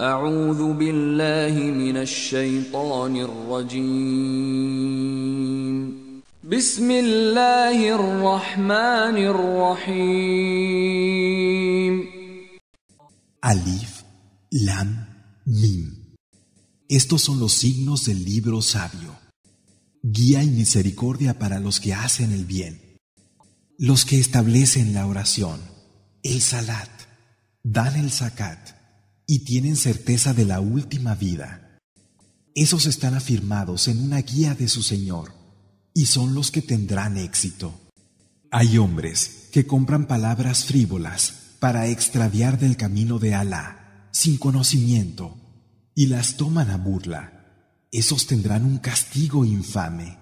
أعوذ بالله من الشيطان Alif Lam Mim Estos son los signos del libro sabio. Guía y misericordia para los que hacen el bien, los que establecen la oración, el salat, dan el zakat y tienen certeza de la última vida. Esos están afirmados en una guía de su Señor y son los que tendrán éxito. Hay hombres que compran palabras frívolas para extraviar del camino de Alá sin conocimiento y las toman a burla. Esos tendrán un castigo infame.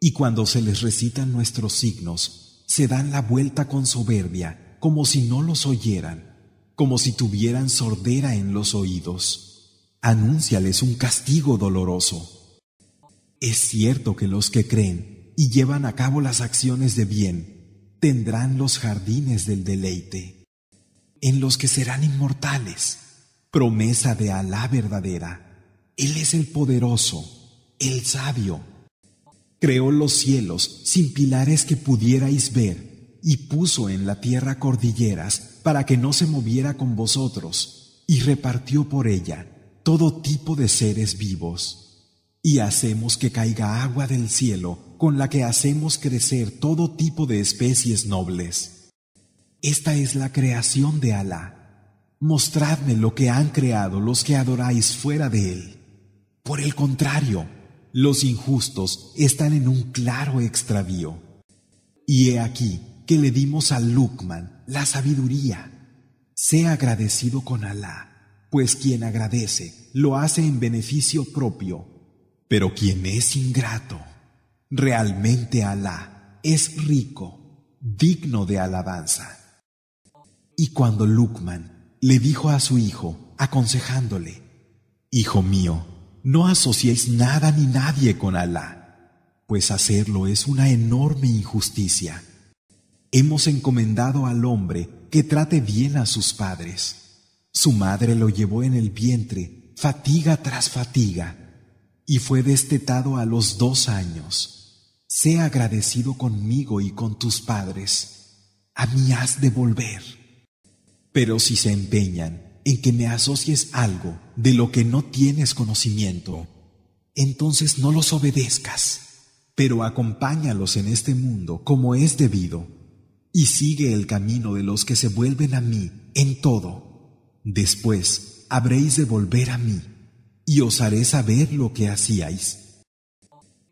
Y cuando se les recitan nuestros signos, se dan la vuelta con soberbia como si no los oyeran como si tuvieran sordera en los oídos. Anúnciales un castigo doloroso. Es cierto que los que creen y llevan a cabo las acciones de bien tendrán los jardines del deleite, en los que serán inmortales. Promesa de Alá verdadera. Él es el poderoso, el sabio. Creó los cielos sin pilares que pudierais ver y puso en la tierra cordilleras para que no se moviera con vosotros, y repartió por ella todo tipo de seres vivos. Y hacemos que caiga agua del cielo con la que hacemos crecer todo tipo de especies nobles. Esta es la creación de Alá. Mostradme lo que han creado los que adoráis fuera de él. Por el contrario, los injustos están en un claro extravío. Y he aquí, que le dimos a Lukman la sabiduría. Sea agradecido con Alá, pues quien agradece lo hace en beneficio propio. Pero quien es ingrato, realmente Alá es rico, digno de alabanza. Y cuando Lukman le dijo a su hijo, aconsejándole, Hijo mío, no asociéis nada ni nadie con Alá, pues hacerlo es una enorme injusticia. Hemos encomendado al hombre que trate bien a sus padres. Su madre lo llevó en el vientre, fatiga tras fatiga, y fue destetado a los dos años. Sé agradecido conmigo y con tus padres. A mí has de volver. Pero si se empeñan en que me asocies algo de lo que no tienes conocimiento, entonces no los obedezcas, pero acompáñalos en este mundo como es debido y sigue el camino de los que se vuelven a mí en todo. Después habréis de volver a mí y os haré saber lo que hacíais.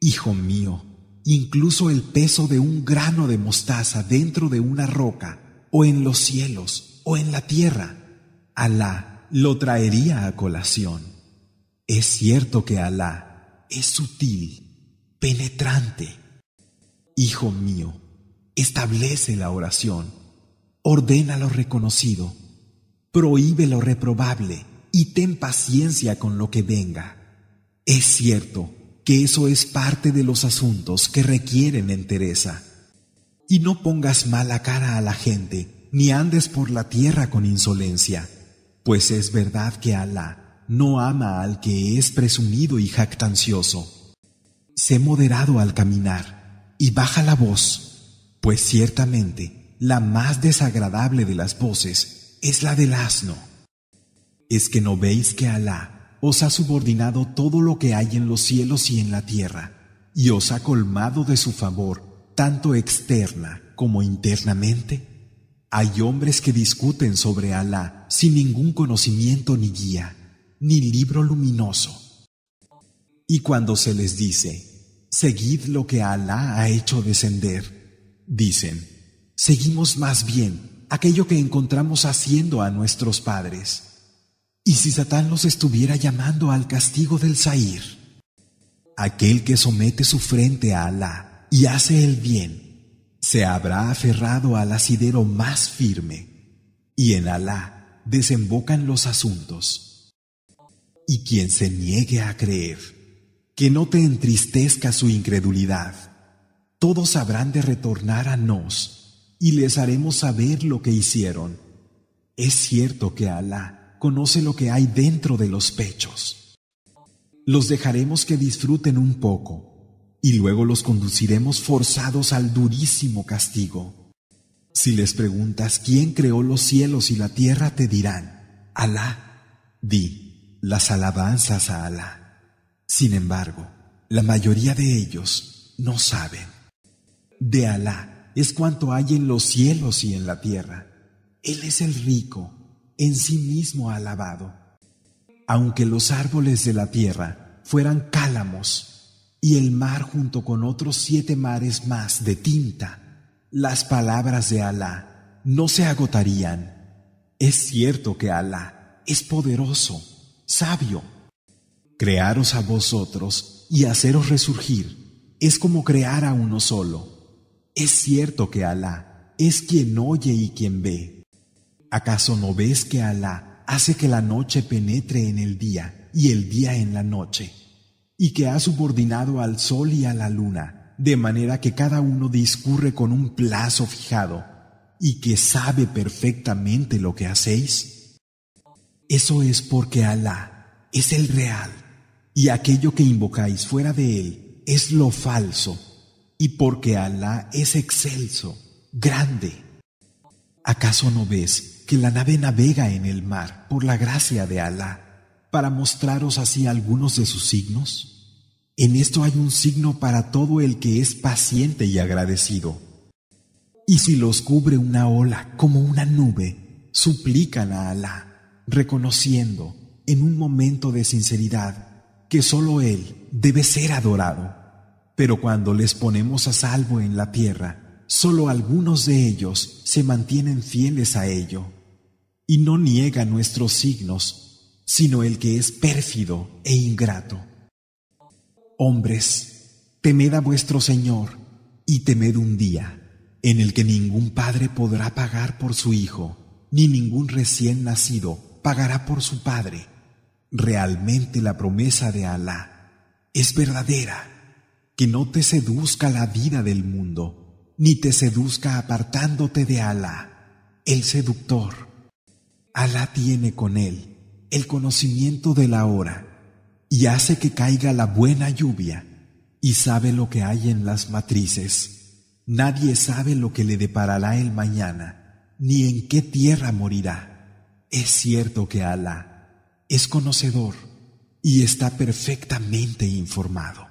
Hijo mío, incluso el peso de un grano de mostaza dentro de una roca, o en los cielos, o en la tierra, Alá lo traería a colación. Es cierto que Alá es sutil, penetrante. Hijo mío, establece la oración, ordena lo reconocido, prohíbe lo reprobable y ten paciencia con lo que venga. Es cierto que eso es parte de los asuntos que requieren entereza. Y no pongas mala cara a la gente, ni andes por la tierra con insolencia, pues es verdad que Alá no ama al que es presumido y jactancioso. Sé moderado al caminar y baja la voz. Pues ciertamente la más desagradable de las voces es la del asno. Es que no veis que Alá os ha subordinado todo lo que hay en los cielos y en la tierra, y os ha colmado de su favor, tanto externa como internamente. Hay hombres que discuten sobre Alá sin ningún conocimiento ni guía, ni libro luminoso. Y cuando se les dice, seguid lo que Alá ha hecho descender, Dicen, seguimos más bien aquello que encontramos haciendo a nuestros padres. ¿Y si Satán los estuviera llamando al castigo del Sair? Aquel que somete su frente a Alá y hace el bien, se habrá aferrado al asidero más firme, y en Alá desembocan los asuntos. Y quien se niegue a creer, que no te entristezca su incredulidad todos habrán de retornar a nos y les haremos saber lo que hicieron. Es cierto que Alá conoce lo que hay dentro de los pechos. Los dejaremos que disfruten un poco y luego los conduciremos forzados al durísimo castigo. Si les preguntas quién creó los cielos y la tierra, te dirán, Alá, di las alabanzas a Alá. Sin embargo, la mayoría de ellos no saben. De Alá es cuanto hay en los cielos y en la tierra. Él es el rico, en sí mismo alabado. Aunque los árboles de la tierra fueran cálamos y el mar junto con otros siete mares más de tinta, las palabras de Alá no se agotarían. Es cierto que Alá es poderoso, sabio. Crearos a vosotros y haceros resurgir es como crear a uno solo. Es cierto que Alá es quien oye y quien ve. ¿Acaso no ves que Alá hace que la noche penetre en el día y el día en la noche? Y que ha subordinado al sol y a la luna, de manera que cada uno discurre con un plazo fijado, y que sabe perfectamente lo que hacéis. Eso es porque Alá es el real, y aquello que invocáis fuera de él es lo falso y porque Alá es excelso, grande. ¿Acaso no ves que la nave navega en el mar por la gracia de Alá para mostraros así algunos de sus signos? En esto hay un signo para todo el que es paciente y agradecido. Y si los cubre una ola como una nube, suplican a Alá, reconociendo en un momento de sinceridad que sólo Él debe ser adorado. Pero cuando les ponemos a salvo en la tierra, solo algunos de ellos se mantienen fieles a ello. Y no niega nuestros signos, sino el que es pérfido e ingrato. Hombres, temed a vuestro Señor y temed un día en el que ningún padre podrá pagar por su hijo, ni ningún recién nacido pagará por su padre. Realmente la promesa de Alá es verdadera que no te seduzca la vida del mundo, ni te seduzca apartándote de Alá, el seductor. Alá tiene con él el conocimiento de la hora y hace que caiga la buena lluvia y sabe lo que hay en las matrices. Nadie sabe lo que le deparará el mañana, ni en qué tierra morirá. Es cierto que Alá es conocedor y está perfectamente informado.